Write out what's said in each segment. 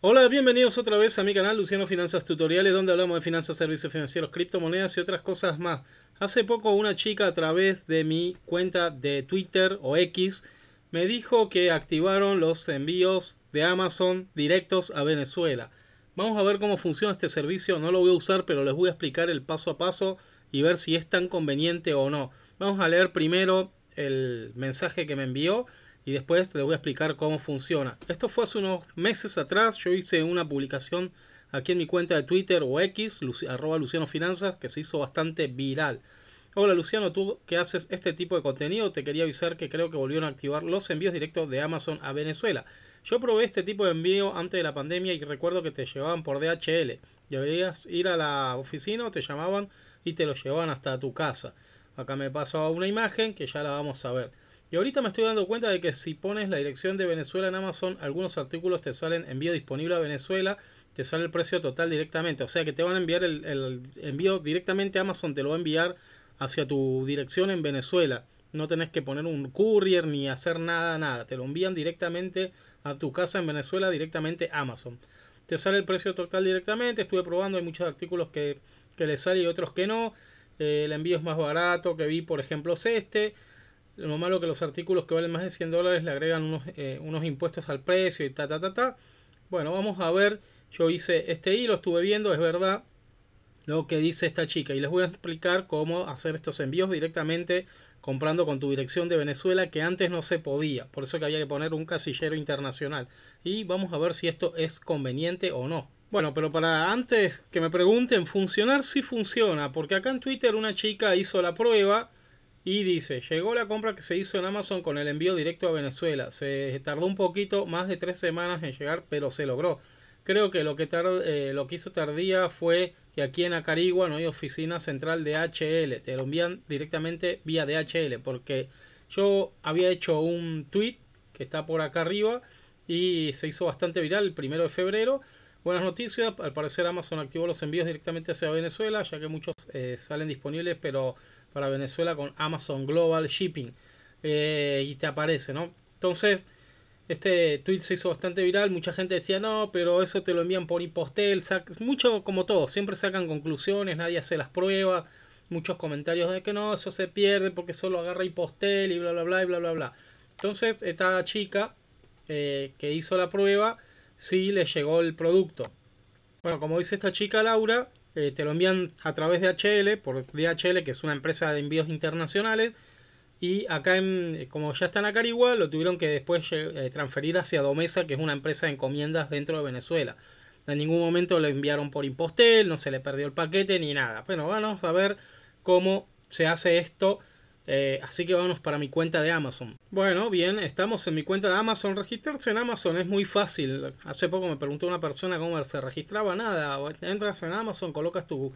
Hola, bienvenidos otra vez a mi canal Luciano Finanzas Tutoriales, donde hablamos de finanzas, servicios financieros, criptomonedas y otras cosas más. Hace poco una chica a través de mi cuenta de Twitter o X me dijo que activaron los envíos de Amazon directos a Venezuela. Vamos a ver cómo funciona este servicio, no lo voy a usar, pero les voy a explicar el paso a paso y ver si es tan conveniente o no. Vamos a leer primero el mensaje que me envió y después te voy a explicar cómo funciona. Esto fue hace unos meses atrás, yo hice una publicación aquí en mi cuenta de Twitter o X, arroba Luciano Finanzas, que se hizo bastante viral. Hola Luciano, tú que haces este tipo de contenido, te quería avisar que creo que volvieron a activar los envíos directos de Amazon a Venezuela. Yo probé este tipo de envío antes de la pandemia y recuerdo que te llevaban por DHL. Deberías ir a la oficina te llamaban y te lo llevaban hasta tu casa. Acá me pasó una imagen que ya la vamos a ver. Y ahorita me estoy dando cuenta de que si pones la dirección de Venezuela en Amazon, algunos artículos te salen envío disponible a Venezuela, te sale el precio total directamente. O sea que te van a enviar el, envío directamente a Amazon, te lo va a enviar hacia tu dirección en Venezuela. No tenés que poner un courier ni hacer nada, nada. Te lo envían directamente a tu casa en Venezuela, directamente Amazon. Te sale el precio total directamente. Estuve probando, hay muchos artículos que, que les sale y otros que no. Eh, el envío es más barato que vi, por ejemplo, es este. Lo malo que los artículos que valen más de 100 dólares le agregan unos, eh, unos impuestos al precio y ta, ta, ta, ta. Bueno, vamos a ver. Yo hice este y lo estuve viendo, es verdad, lo que dice esta chica. Y les voy a explicar cómo hacer estos envíos directamente comprando con tu dirección de Venezuela, que antes no se podía. Por eso que había que poner un casillero internacional. Y vamos a ver si esto es conveniente o no. Bueno, pero para antes que me pregunten, funcionar sí funciona, porque acá en Twitter una chica hizo la prueba y dice, llegó la compra que se hizo en Amazon con el envío directo a Venezuela. Se tardó un poquito, más de tres semanas en llegar, pero se logró. Creo que lo que, eh, lo que hizo tardía fue que aquí en Acarigua no hay oficina central de HL. Te lo envían directamente vía DHL. Porque yo había hecho un tweet que está por acá arriba y se hizo bastante viral el primero de febrero. Buenas noticias, al parecer Amazon activó los envíos directamente hacia Venezuela, ya que muchos eh, salen disponibles, pero para Venezuela con Amazon Global Shipping. Eh, y te aparece, ¿no? Entonces, este tweet se hizo bastante viral. Mucha gente decía, no, pero eso te lo envían por impostel. Mucho como todo, siempre sacan conclusiones, nadie hace las pruebas. Muchos comentarios de que no, eso se pierde porque solo agarra impostel y bla, bla, bla, bla, bla, bla. Entonces, esta chica eh, que hizo la prueba, sí le llegó el producto. Bueno, como dice esta chica Laura, eh, te lo envían a través de HL, por DHL, que es una empresa de envíos internacionales. Y acá, en, eh, como ya están en Carigua lo tuvieron que después eh, transferir hacia Domesa, que es una empresa de encomiendas dentro de Venezuela. En ningún momento lo enviaron por impostel, no se le perdió el paquete ni nada. Bueno, vamos a ver cómo se hace esto eh, así que vámonos para mi cuenta de Amazon. Bueno, bien, estamos en mi cuenta de Amazon. Registrarse en Amazon es muy fácil. Hace poco me preguntó una persona cómo se registraba. Nada, entras en Amazon, colocas tu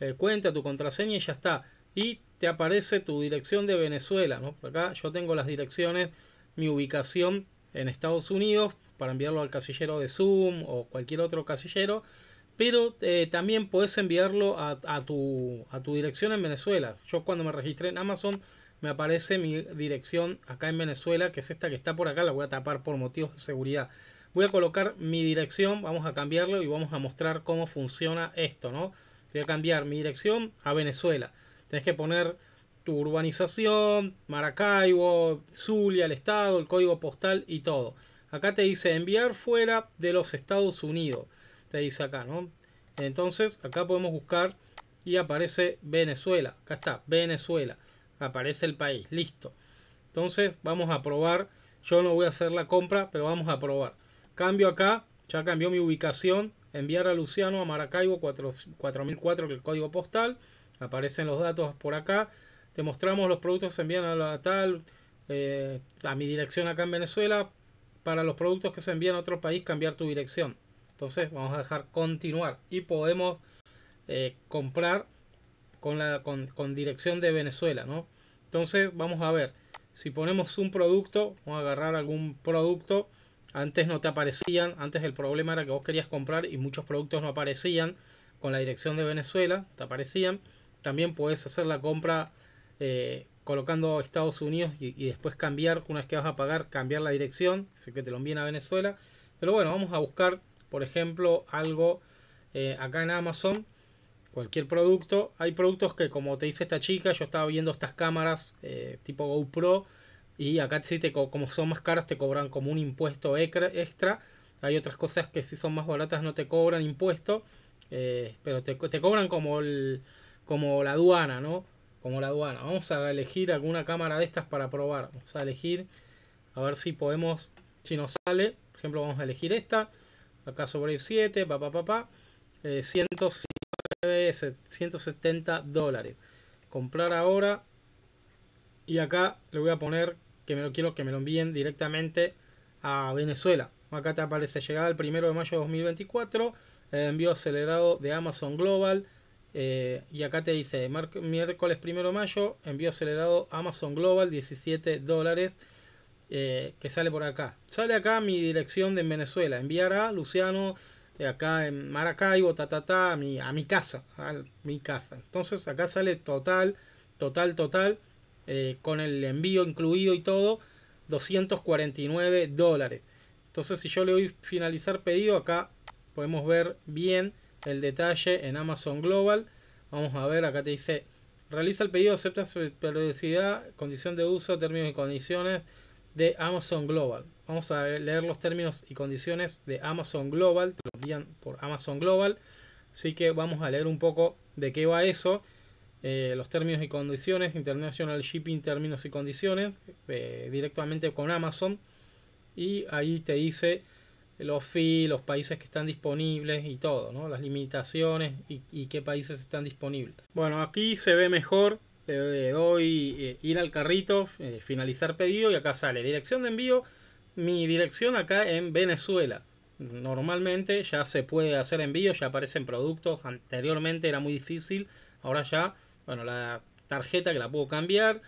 eh, cuenta, tu contraseña y ya está. Y te aparece tu dirección de Venezuela. ¿no? acá yo tengo las direcciones, mi ubicación en Estados Unidos para enviarlo al casillero de Zoom o cualquier otro casillero pero eh, también puedes enviarlo a, tu, a, tu, dirección en Venezuela. Yo cuando me registré en Amazon me aparece mi dirección acá en Venezuela, que es esta que está por acá, la voy a tapar por motivos de seguridad. Voy a colocar mi dirección, vamos a cambiarlo y vamos a mostrar cómo funciona esto, ¿no? Voy a cambiar mi dirección a Venezuela. Tienes que poner tu urbanización, Maracaibo, Zulia, el estado, el código postal y todo. Acá te dice enviar fuera de los Estados Unidos te dice acá, ¿no? Entonces, acá podemos buscar y aparece Venezuela. Acá está, Venezuela. Aparece el país, listo. Entonces, vamos a probar. Yo no voy a hacer la compra, pero vamos a probar. Cambio acá, ya cambió mi ubicación. Enviar a Luciano a Maracaibo 4, 4004, que el código postal. Aparecen los datos por acá. Te mostramos los productos que envían a la tal, eh, a mi dirección acá en Venezuela. Para los productos que se envían a otro país, cambiar tu dirección. Entonces vamos a dejar continuar y podemos eh, comprar con, la, con, dirección de Venezuela, ¿no? Entonces vamos a ver, si ponemos un producto, vamos a agarrar algún producto, antes no te aparecían, antes el problema era que vos querías comprar y muchos productos no aparecían con la dirección de Venezuela, te aparecían. También puedes hacer la compra eh, colocando Estados Unidos y, y, después cambiar, una vez que vas a pagar, cambiar la dirección, así que te lo envíen a Venezuela. Pero bueno, vamos a buscar por ejemplo, algo eh, acá en Amazon, cualquier producto. Hay productos que, como te dice esta chica, yo estaba viendo estas cámaras eh, tipo GoPro y acá si te, como son más caras, te cobran como un impuesto extra. Hay otras cosas que si son más baratas no te cobran impuesto, eh, pero te, cobran como, el, como la aduana, ¿no? Como la aduana. Vamos a elegir alguna cámara de estas para probar. Vamos a elegir, a ver si podemos, si nos sale. Por ejemplo, vamos a elegir esta acá sobre 7, papá, papá, pa, 170 eh, eh, dólares. Comprar ahora. Y acá le voy a poner que me lo quiero que me lo envíen directamente a Venezuela. Acá te aparece llegada el 1 de mayo de 2024. Eh, envío acelerado de Amazon Global. y acá te dice miércoles 1 de mayo, envío acelerado Amazon Global, 17 dólares. Eh, que sale por acá. Sale acá mi dirección de Venezuela. Enviar a Luciano de eh, acá en Maracaibo, ta, a mi, a mi casa. A mi casa. Entonces acá sale total, total, total. Eh, con el envío incluido y todo. 249 dólares. Entonces si yo le doy finalizar pedido acá podemos ver bien el detalle en Amazon Global. Vamos a ver, acá te dice, realiza el pedido, acepta su periodicidad, condición de uso, términos y condiciones, de Amazon Global. Vamos a leer los términos y condiciones de Amazon Global, te lo guían por Amazon Global. Así que vamos a leer un poco de qué va eso. Eh, los términos y condiciones, International Shipping, términos y condiciones, eh, directamente con Amazon. Y ahí te dice los fees, los países que están disponibles y todo, ¿no? las limitaciones y qué países están disponibles. Bueno, aquí se ve mejor le doy eh, ir al carrito, eh, finalizar pedido y acá sale dirección de envío, mi dirección acá en Venezuela. Normalmente ya se puede hacer envío, ya aparecen productos, anteriormente era muy difícil, ahora ya, bueno, la tarjeta que la puedo cambiar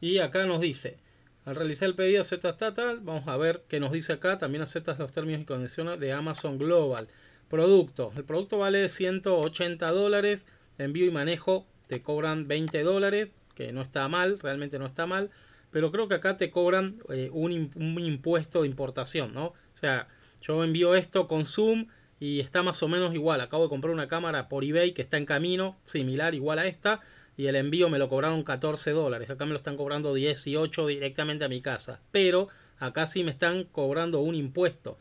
y acá nos dice, al realizar el pedido aceptas tal, vamos a ver qué nos dice acá, también aceptas los términos y condiciones de Amazon Global. Producto. el producto vale 180 dólares, envío y manejo te cobran 20 dólares, que no está mal, realmente no está mal, pero creo que acá te cobran eh, un, impuesto de importación, ¿no? O sea, yo envío esto con Zoom y está más o menos igual. Acabo de comprar una cámara por eBay que está en camino, similar, igual a esta, y el envío me lo cobraron 14 dólares. Acá me lo están cobrando 18 directamente a mi casa, pero acá sí me están cobrando un impuesto.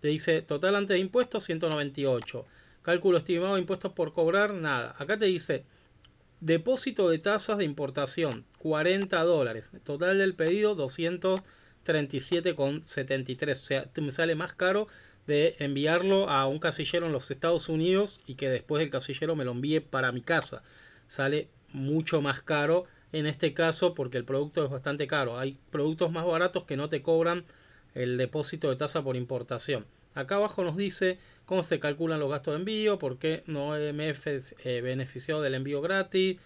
Te dice total antes de impuestos 198. Cálculo estimado de impuestos por cobrar, nada. Acá te dice Depósito de tasas de importación, 40 dólares. total del pedido, 237,73. O sea, me sale más caro de enviarlo a un casillero en los Estados Unidos y que después el casillero me lo envíe para mi casa. Sale mucho más caro en este caso porque el producto es bastante caro. Hay productos más baratos que no te cobran el depósito de tasa por importación. Acá abajo nos dice cómo se calculan los gastos de envío, por qué no EMF es eh, beneficiado del envío gratis,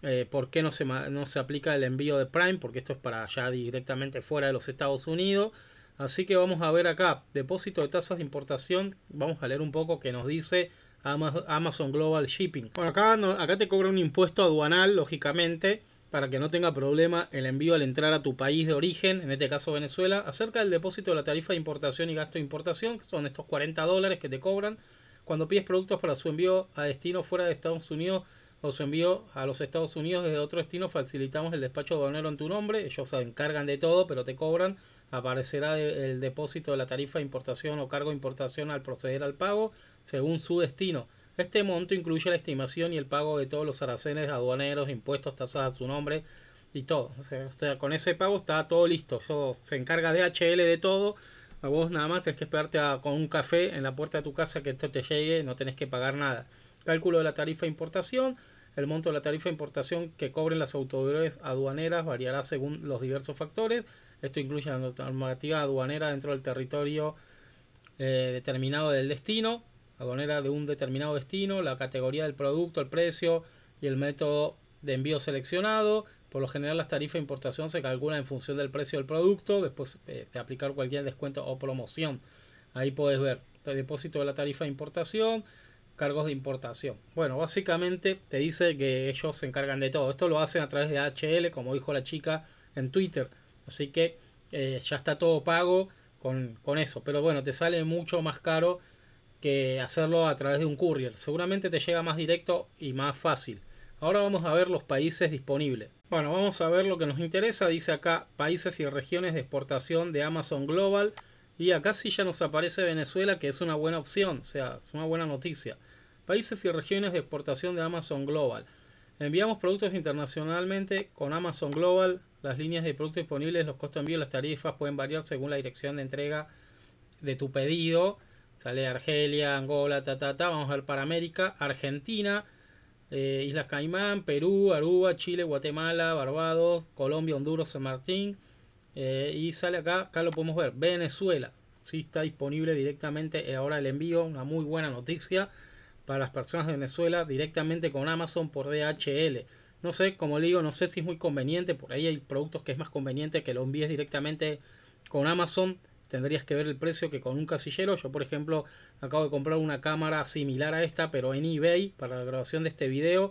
eh, por qué no se, no se aplica el envío de Prime, porque esto es para allá directamente fuera de los Estados Unidos. Así que vamos a ver acá, depósito de tasas de importación, vamos a leer un poco que nos dice Amazon Global Shipping. acá, acá te cobra un impuesto aduanal, lógicamente, para que no tenga problema el envío al entrar a tu país de origen, en este caso Venezuela, acerca del depósito de la tarifa de importación y gasto de importación, que son estos 40 dólares que te cobran cuando pides productos para su envío a destino fuera de Estados Unidos o su envío a los Estados Unidos desde otro destino, facilitamos el despacho de aduanero en tu nombre, ellos se encargan de todo, pero te cobran, aparecerá el depósito de la tarifa de importación o cargo de importación al proceder al pago, según su destino. Este monto incluye la estimación y el pago de todos los aracenes, aduaneros, impuestos, tasas a su nombre y todo. O sea, con ese pago está todo listo. Eso se encarga de HL de todo. A vos nada más tenés que esperarte con un café en la puerta de tu casa que esto te llegue, no tenés que pagar nada. Cálculo de la tarifa de importación. El monto de la tarifa de importación que cobren las autoridades aduaneras variará según los diversos factores. Esto incluye la normativa aduanera dentro del territorio eh, determinado del destino, aduanera de un determinado destino, la categoría del producto, el precio y el método de envío seleccionado. Por lo general las tarifas de importación se calculan en función del precio del producto, después eh, de aplicar cualquier descuento o promoción. Ahí puedes ver el depósito de la tarifa de importación, cargos de importación. Bueno, básicamente te dice que ellos se encargan de todo. Esto lo hacen a través de HL, como dijo la chica en Twitter. Así que eh, ya está todo pago con eso. Pero bueno, te sale mucho más caro que hacerlo a través de un courier. Seguramente te llega más directo y más fácil. Ahora vamos a ver los países disponibles. Bueno, vamos a ver lo que nos interesa. Dice acá países y regiones de exportación de Amazon Global. Y acá sí ya nos aparece Venezuela, que es una buena opción, o sea, es una buena noticia. Países y regiones de exportación de Amazon Global. Enviamos productos internacionalmente con Amazon Global. Las líneas de productos disponibles, los costos de envío, las tarifas pueden variar según la dirección de entrega de tu pedido. Sale Argelia, Angola, ta, Vamos a ver para América, Argentina, eh, Islas Caimán, Perú, Aruba, Chile, Guatemala, Barbados, Colombia, Honduras, San Martín. Eh, y sale acá, acá lo podemos ver, Venezuela. Sí está disponible directamente eh, ahora el envío, una muy buena noticia para las personas de Venezuela directamente con Amazon por DHL. No sé, como le digo, no sé si es muy conveniente, por ahí hay productos que es más conveniente que lo envíes directamente con Amazon tendrías que ver el precio que con un casillero. Yo, por ejemplo, acabo de comprar una cámara similar a esta, pero en eBay para la grabación de este video.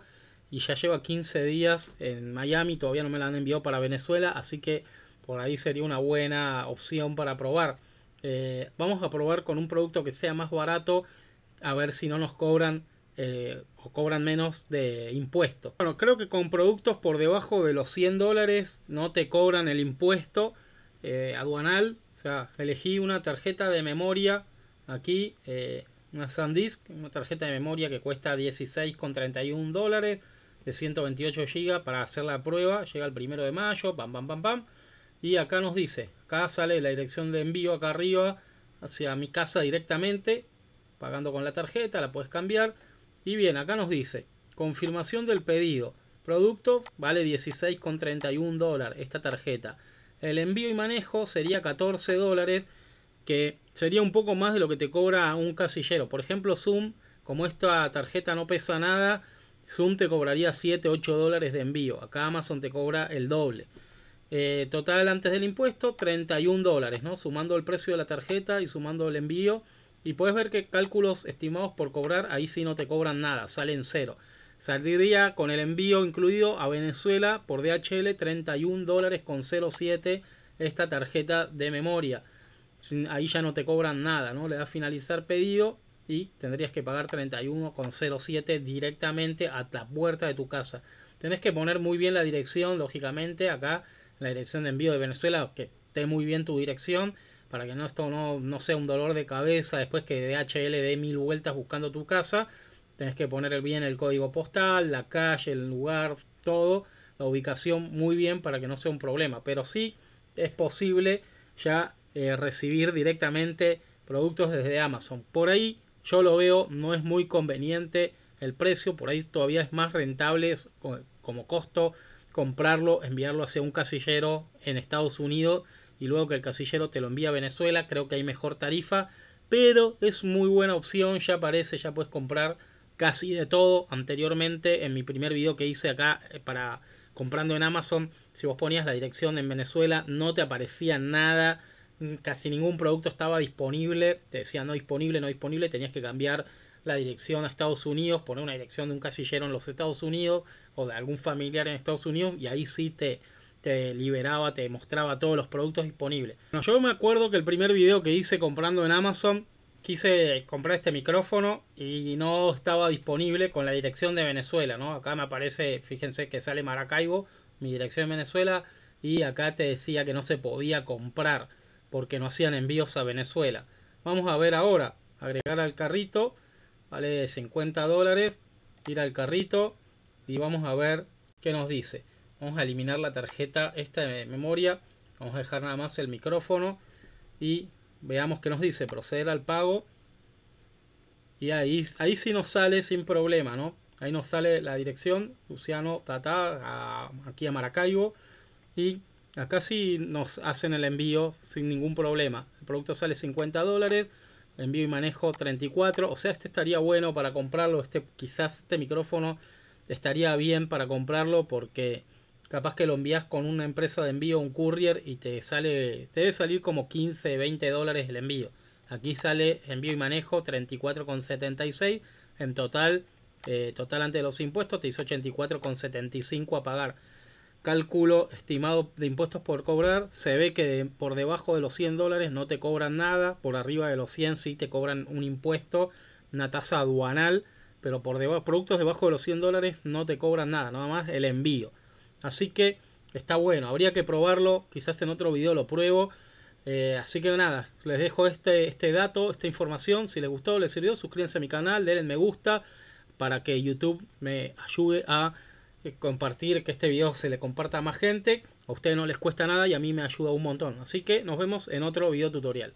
Y ya lleva 15 días en Miami, todavía no me la han enviado para Venezuela, así que por ahí sería una buena opción para probar. Eh, vamos a probar con un producto que sea más barato, a ver si no nos cobran eh, o cobran menos de impuesto. Bueno, creo que con productos por debajo de los 100 dólares no te cobran el impuesto eh, aduanal, o sea, elegí una tarjeta de memoria aquí, eh, una SanDisk, una tarjeta de memoria que cuesta 16,31 dólares de 128 GB para hacer la prueba. Llega el primero de mayo, pam, pam, pam, pam. Y acá nos dice, acá sale la dirección de envío acá arriba hacia mi casa directamente, pagando con la tarjeta, la puedes cambiar. Y bien, acá nos dice, confirmación del pedido. Producto vale 16,31 dólares esta tarjeta. El envío y manejo sería 14 dólares, que sería un poco más de lo que te cobra un casillero. Por ejemplo, Zoom, como esta tarjeta no pesa nada, Zoom te cobraría 7, 8 dólares de envío. Acá Amazon te cobra el doble. Eh, total antes del impuesto, 31 dólares, ¿no? Sumando el precio de la tarjeta y sumando el envío. Y puedes ver que cálculos estimados por cobrar, ahí sí no te cobran nada, salen cero. Saldría con el envío incluido a Venezuela por DHL 31 dólares con 07 esta tarjeta de memoria. Ahí ya no te cobran nada, ¿no? Le das finalizar pedido y tendrías que pagar 31,07 directamente a la puerta de tu casa. Tenés que poner muy bien la dirección, lógicamente, acá la dirección de envío de Venezuela, que esté muy bien tu dirección, para que no esto no, no sea un dolor de cabeza después que DHL dé mil vueltas buscando tu casa. Tenés que poner bien el código postal, la calle, el lugar, todo, la ubicación muy bien para que no sea un problema. Pero sí es posible ya eh, recibir directamente productos desde Amazon. Por ahí yo lo veo, no es muy conveniente el precio, por ahí todavía es más rentable como costo comprarlo, enviarlo hacia un casillero en Estados Unidos y luego que el casillero te lo envía a Venezuela, creo que hay mejor tarifa, pero es muy buena opción, ya aparece, ya puedes comprar casi de todo. Anteriormente, en mi primer video que hice acá eh, para comprando en Amazon, si vos ponías la dirección en Venezuela, no te aparecía nada, casi ningún producto estaba disponible, te decía no disponible, no disponible, tenías que cambiar la dirección a Estados Unidos, poner una dirección de un casillero en los Estados Unidos o de algún familiar en Estados Unidos y ahí sí te, te liberaba, te mostraba todos los productos disponibles. yo me acuerdo que el primer video que hice comprando en Amazon quise comprar este micrófono y no estaba disponible con la dirección de Venezuela, ¿no? Acá me aparece, fíjense que sale Maracaibo, mi dirección de Venezuela, y acá te decía que no se podía comprar porque no hacían envíos a Venezuela. Vamos a ver ahora, agregar al carrito, vale 50 dólares, ir al carrito y vamos a ver qué nos dice. Vamos a eliminar la tarjeta esta de memoria, vamos a dejar nada más el micrófono y Veamos qué nos dice. Proceder al pago. Y ahí, ahí sí nos sale sin problema, ¿no? Ahí nos sale la dirección, Luciano Tata, aquí a Maracaibo. Y acá sí nos hacen el envío sin ningún problema. El producto sale 50 dólares, envío y manejo 34. O sea, este estaría bueno para comprarlo. Este, quizás este micrófono estaría bien para comprarlo porque Capaz que lo envías con una empresa de envío, un courier, y te sale, te debe salir como 15, 20 dólares el envío. Aquí sale envío y manejo 34,76. En total, eh, total antes de los impuestos, te hizo 84,75 a pagar. Cálculo estimado de impuestos por cobrar. Se ve que por debajo de los 100 dólares no te cobran nada. Por arriba de los 100 sí te cobran un impuesto, una tasa aduanal. Pero por debajo, productos debajo de los 100 dólares no te cobran nada, nada más el envío. Así que está bueno, habría que probarlo, quizás en otro video lo pruebo. Eh, así que nada, les dejo este, este dato, esta información. Si les gustó, les sirvió, suscríbanse a mi canal, denle me gusta para que YouTube me ayude a eh, compartir, que este video se le comparta a más gente. A ustedes no les cuesta nada y a mí me ayuda un montón. Así que nos vemos en otro video tutorial.